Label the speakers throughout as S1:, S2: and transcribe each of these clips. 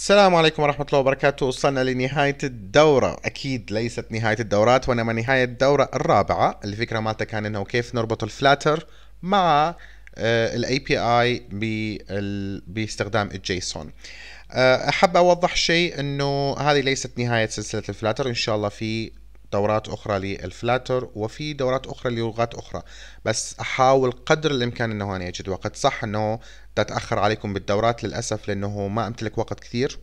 S1: السلام عليكم ورحمة الله وبركاته وصلنا لنهاية الدورة أكيد ليست نهاية الدورات وإنما نهاية الدورة الرابعة الفكرة مالتها كان إنه كيف نربط الفلاتر مع آه، الاي بي اي باستخدام الجيسون آه، احب اوضح شيء انه هذه ليست نهايه سلسله الفلاتر ان شاء الله في دورات اخرى للفلاتر وفي دورات اخرى للغات اخرى بس احاول قدر الامكان انه انا اجد وقت صح انه تتاخر عليكم بالدورات للاسف لانه ما امتلك وقت كثير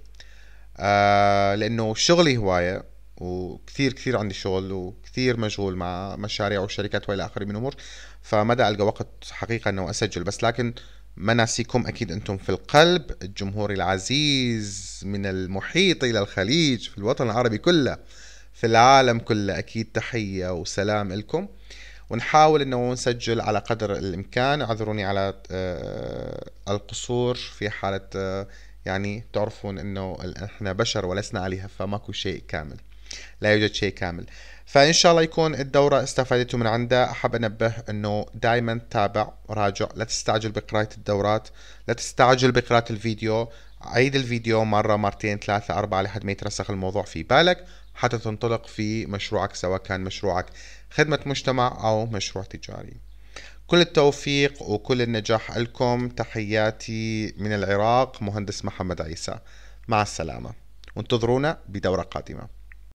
S1: آه لانه شغلي هوايه وكثير كثير عندي شغل وكثير مشغول مع مشاريع وشركات والى اخره من امور فمدى القى وقت حقيقه انه اسجل بس لكن ما ناسيكم اكيد انتم في القلب الجمهور العزيز من المحيط الى الخليج في الوطن العربي كله في العالم كله أكيد تحية وسلام لكم ونحاول انه نسجل على قدر الامكان اعذروني على آه، القصور في حاله آه، يعني تعرفون انه احنا بشر ولسنا عليها فماكو شيء كامل لا يوجد شيء كامل فان شاء الله يكون الدوره استفادتوا من عندها احب انبه انه دائما تابع راجع لا تستعجل بقراءه الدورات لا تستعجل بقراءه الفيديو عيد الفيديو مره مرتين ثلاثه اربعه لحد ما يترسخ الموضوع في بالك حتى تنطلق في مشروعك سواء كان مشروعك خدمة مجتمع أو مشروع تجاري كل التوفيق وكل النجاح لكم تحياتي من العراق مهندس محمد عيسى مع السلامة وانتظرونا بدورة قادمة